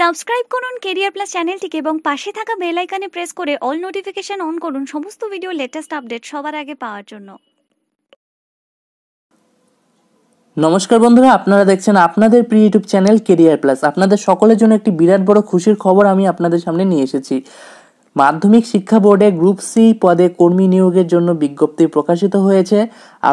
subscribe করুন career plus চ্যানেলটিকে এবং পাশে থাকা বেল আইকনে প্রেস করে অল নোটিফিকেশন অন করুন সমস্ত ভিডিও লেটেস্ট আপডেট সবার আগে পাওয়ার জন্য নমস্কার বন্ধুরা আপনারা দেখছেন আপনাদের প্রিয় ইউটিউব চ্যানেল কেরিয়ার প্লাস আপনাদের সকলের জন্য একটি বিরাট বড় খুশির খবর আমি আপনাদের সামনে নিয়ে এসেছি মাধ্যমিক শিক্ষা বোর্ডে গ্রুপ সি পদে কর্মী নিয়োগের জন্য বিজ্ঞপ্তি প্রকাশিত হয়েছে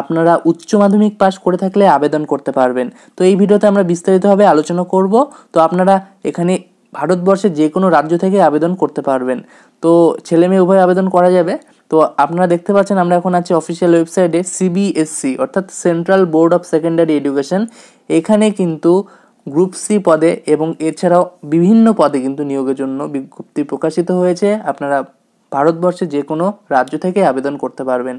আপনারা উচ্চ মাধ্যমিক পাস করে থাকলে আবেদন করতে পারবেন তো এই ভিডিওতে আমরা বিস্তারিতভাবে আলোচনা করব তো আপনারা এখানে ভারতবর্ষের যে কোনো রাজ্য থেকে আবেদন করতে পারবেন তো ছেলে মেয়ে উভয় আবেদন করা যাবে তো আপনারা দেখতে পাচ্ছেন আমরা এখন আছি অফিসিয়াল ওয়েবসাইটে সিবিএসসি অর্থাৎ central board of secondary education এখানে কিন্তু গ্রুপ সি পদে এবং এছাড়াও বিভিন্ন পদে কিন্তু নিয়োগের জন্য বিজ্ঞপ্তি প্রকাশিত হয়েছে আপনারা ভারতবর্ষে যে কোনো রাজ্য থেকে আবেদন করতে পারবেন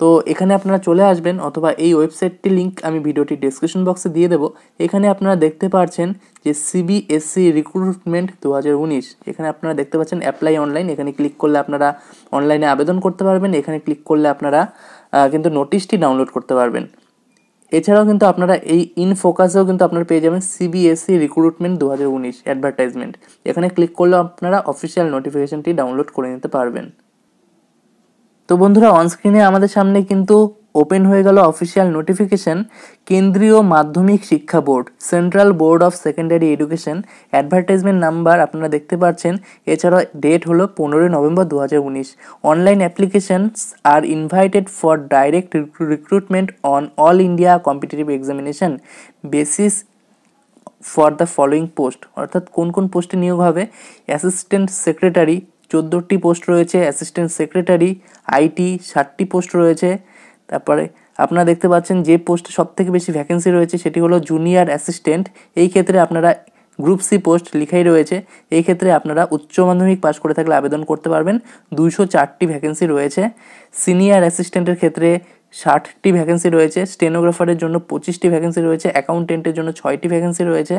তো এখানে আপনারা চলে আসবেন অথবা এই ওয়েবসাইটটি লিঙ্ক আমি ভিডিওটি ডেসক্রিপশন বক্সে দিয়ে দেবো এখানে আপনারা দেখতে পাচ্ছেন যে সিবিএসসি রিক্রুটমেন্ট দু হাজার উনিশ এখানে আপনারা দেখতে পাচ্ছেন অ্যাপ্লাই অনলাইন এখানে ক্লিক করলে আপনারা অনলাইনে আবেদন করতে পারবেন এখানে ক্লিক করলে আপনারা কিন্তু নোটিশটি ডাউনলোড করতে পারবেন এছাড়াও কিন্তু আপনারা এই ইন ফোকাসেও কিন্তু আপনারা পেয়ে যাবেন সিবিএসসি রিক্রুটমেন্ট দু হাজার উনিশ অ্যাডভার্টাইজমেন্ট এখানে ক্লিক করলেও আপনারা অফিসিয়াল নোটিফিকেশনটি ডাউনলোড করে নিতে পারবেন তো বন্ধুরা অনস্ক্রিনে আমাদের সামনে কিন্তু ওপেন হয়ে গেল অফিসিয়াল নোটিফিকেশন কেন্দ্রীয় মাধ্যমিক শিক্ষা board central board of secondary education advertisement number আপনারা দেখতে পাচ্ছেন এছাড়া ডেট হলো পনেরোই নভেম্বর দু online applications are invited for direct recruitment on all India competitive examination basis for the following post অর্থাৎ কোন কোন পোস্টে নিয়োগ হবে অ্যাসিস্ট্যান্ট সেক্রেটারি চোদ্দোটি পোস্ট রয়েছে অ্যাসিস্ট্যান্ট সেক্রেটারি আইটি ষাটটি পোস্ট রয়েছে তারপরে আপনারা দেখতে পাচ্ছেন যে পোস্টে সব থেকে বেশি ভ্যাকেন্সি রয়েছে সেটি হলো জুনিয়র অ্যাসিস্ট্যান্ট এই ক্ষেত্রে আপনারা গ্রুপ সি পোস্ট লিখাই রয়েছে এই ক্ষেত্রে আপনারা উচ্চ মাধ্যমিক পাশ করে থাকলে আবেদন করতে পারবেন দুশো চারটি ভ্যাকেন্সি রয়েছে সিনিয়র অ্যাসিস্ট্যান্টের ক্ষেত্রে ষাটটি ভ্যাকেন্সি রয়েছে স্টেনোগ্রাফারের জন্য পঁচিশটি ভ্যাকেন্সি রয়েছে অ্যাকাউন্টেন্টের জন্য ছয়টি ভ্যাকেন্সি রয়েছে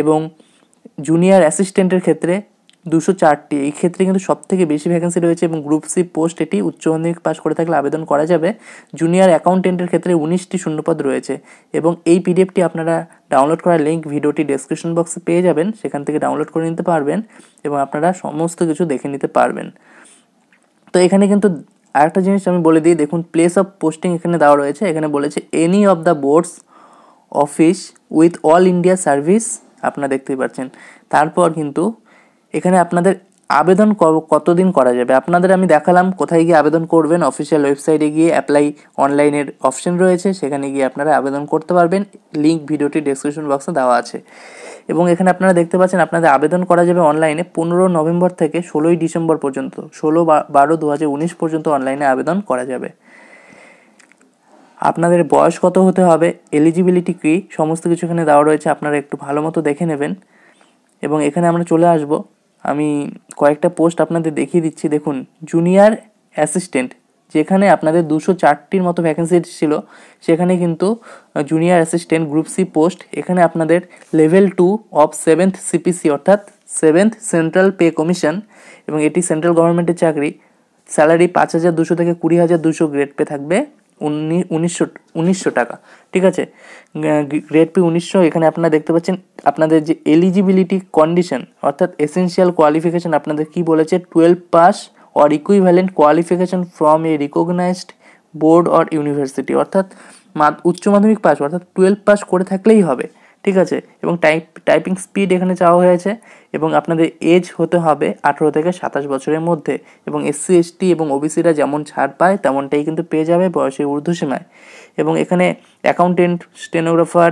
এবং জুনিয়র অ্যাসিস্ট্যান্টের ক্ষেত্রে দুশো চারটি এই ক্ষেত্রে কিন্তু সব থেকে বেশি ভ্যাকেন্সি রয়েছে এবং গ্রুপ সি পোস্ট এটি উচ্চ মাধ্যমিক পাশ করে থাকলে আবেদন করা যাবে জুনিয়র অ্যাকাউন্টেন্টের ক্ষেত্রে উনিশটি শূন্যপদ রয়েছে এবং এই পিডিএফটি আপনারা ডাউনলোড করার লিঙ্ক ভিডিওটি ডেসক্রিপশন বক্সে পেয়ে যাবেন সেখান থেকে ডাউনলোড করে নিতে পারবেন এবং আপনারা সমস্ত কিছু দেখে নিতে পারবেন তো এখানে কিন্তু আরেকটা জিনিস আমি বলে দিই দেখুন প্লেস অফ পোস্টিং এখানে দেওয়া রয়েছে এখানে বলেছে any of the boards office with all India service আপনারা দেখতেই পাচ্ছেন তারপর কিন্তু এখানে আপনাদের আবেদন কতদিন করা যাবে আপনাদের আমি দেখালাম কোথায় গিয়ে আবেদন করবেন অফিসিয়াল ওয়েবসাইটে গিয়ে অ্যাপ্লাই অনলাইনের অপশন রয়েছে সেখানে গিয়ে আপনারা আবেদন করতে পারবেন লিঙ্ক ভিডিওটি ডিসক্রিপশন বক্সে দেওয়া আছে এবং এখানে আপনারা দেখতে পাচ্ছেন আপনাদের আবেদন করা যাবে অনলাইনে পনেরো নভেম্বর থেকে ষোলোই ডিসেম্বর পর্যন্ত ষোলো বারো দু পর্যন্ত অনলাইনে আবেদন করা যাবে আপনাদের বয়স কত হতে হবে এলিজিবিলিটি কী সমস্ত কিছু এখানে দেওয়া রয়েছে আপনারা একটু ভালো মতো দেখে নেবেন এবং এখানে আমরা চলে আসবো আমি কয়েকটা পোস্ট আপনাদের দেখিয়ে দিচ্ছি দেখুন জুনিয়র অ্যাসিস্ট্যান্ট যেখানে আপনাদের দুশো চারটির মতো ভ্যাকেন্সি ছিল সেখানে কিন্তু junior assistant group C post এখানে আপনাদের level two of seventh CPC অর্থাৎ সেভেন্থ সেন্ট্রাল পে কমিশন এবং এটি সেন্ট্রাল গভর্নমেন্টের চাকরি স্যালারি পাঁচ হাজার দুশো থেকে কুড়ি হাজার দুশো গ্রেড পে থাকবে উনি উনিশশো উনিশশো টাকা ঠিক আছে গ্রেড পি উনিশশো এখানে আপনারা দেখতে পাচ্ছেন আপনাদের যে এলিজিবিলিটি কন্ডিশন অর্থাৎ এসেন্সিয়াল কোয়ালিফিকেশান আপনাদের কি বলেছে twelve pass or equivalent qualification from a recognised board or university অর্থাৎ উচ্চ মাধ্যমিক পাস অর্থাৎ টুয়েলভ পাস করে থাকলেই হবে ঠিক আছে এবং টাইপ টাইপিং স্পিড এখানে চাওয়া হয়েছে এবং আপনাদের এজ হতে হবে আঠেরো থেকে সাতাশ বছরের মধ্যে এবং এসসি এসটি এবং ওবিসিরা যেমন ছাড় পায় তেমনটাই কিন্তু পেয়ে যাবে বয়সের ঊর্ধ্বসীমায় এবং এখানে অ্যাকাউন্টেন্ট স্টেনোগ্রাফার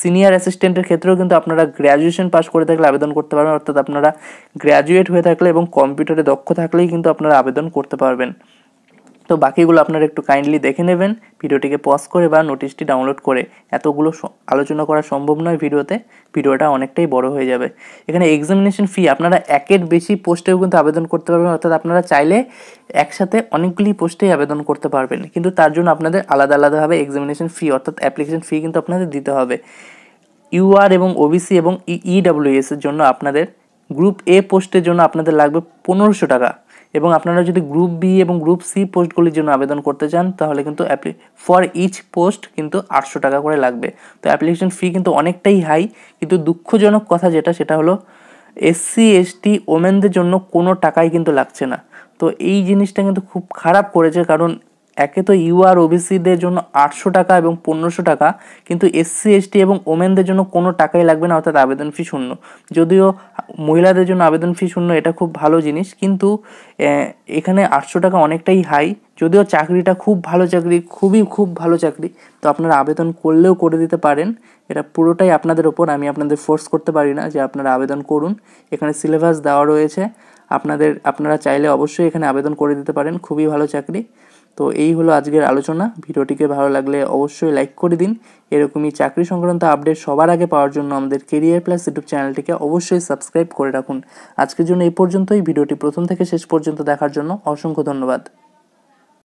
সিনিয়র অ্যাসিস্ট্যান্টের ক্ষেত্রেও কিন্তু আপনারা গ্র্যাজুয়েশন পাস করে থাকলে আবেদন করতে পারবেন অর্থাৎ আপনারা গ্র্যাজুয়েট হয়ে থাকলে এবং কম্পিউটারে দক্ষ থাকলেই কিন্তু আপনারা আবেদন করতে পারবেন তো বাকিগুলো আপনারা একটু কাইন্ডলি দেখে নেবেন ভিডিওটিকে পজ করে বা নোটিশটি ডাউনলোড করে এতগুলো আলোচনা করা সম্ভব নয় ভিডিওতে ভিডিওটা অনেকটাই বড় হয়ে যাবে এখানে এক্সামিনেশন ফি আপনারা একের বেশি পোস্টেও কিন্তু আবেদন করতে পারবেন অর্থাৎ আপনারা চাইলে একসাথে অনেকগুলি পোস্টেই আবেদন করতে পারবেন কিন্তু তার জন্য আপনাদের আলাদা আলাদাভাবে এক্সামিনেশন ফি অর্থাৎ অ্যাপ্লিকেশন ফি কিন্তু আপনাদের দিতে হবে ইউআর এবং ওবিসি এবং ইডাব্লিউএস e- e এর জন্য আপনাদের গ্রুপ এ পোস্টের জন্য আপনাদের লাগবে পনেরোশো টাকা এবং আপনারা যদি গ্রুপ বি এবং গ্রুপ সি পোস্টগুলির জন্য আবেদন করতে চান তাহলে কিন্তু অ্যাপ্লি ফর ইচ পোস্ট কিন্তু আটশো টাকা করে লাগবে তো অ্যাপ্লিকেশন ফি কিন্তু অনেকটাই হাই কিন্তু দুঃখজনক কথা যেটা সেটা হলো এসসি এসটি ওমেনদের জন্য কোনো টাকাই কিন্তু লাগছে না তো এই জিনিসটা কিন্তু খুব খারাপ করেছে কারণ একে তো ইউআর ওবিসিদের জন্য আটশো টাকা এবং পনেরোশো টাকা কিন্তু এসসি এসটি এবং ওমেনদের জন্য কোনো টাকাই লাগবে না অর্থাৎ আবেদন ফি শূন্য যদিও মহিলাদের জন্য আবেদন ফি শূন্য এটা খুব ভালো জিনিস কিন্তু এখানে আটশো টাকা অনেকটাই হাই যদিও চাকরিটা খুব ভালো চাকরি খুবই খুব ভালো চাকরি তো আপনারা আবেদন করলেও করে দিতে পারেন এটা পুরোটাই আপনাদের ওপর আমি আপনাদের ফোর্স করতে পারি না যে আপনারা আবেদন করুন এখানে সিলেবাস দেওয়া রয়েছে আপনাদের আপনারা চাইলে অবশ্যই এখানে আবেদন করে দিতে পারেন খুবই ভালো চাকরি তো এই হলো আজকের আলোচনা ভিডিওটিকে ভালো লাগলে অবশ্যই লাইক করে দিন এরকমই চাকরি সংক্রান্ত আপডেট সবার আগে পাওয়ার জন্য আমাদের কেরিয়ার প্লাস ইউটিউব চ্যানেলটিকে অবশ্যই সাবস্ক্রাইব করে রাখুন আজকের জন্য এই পর্যন্তই ভিডিওটি প্রথম থেকে শেষ পর্যন্ত দেখার জন্য অসংখ্য ধন্যবাদ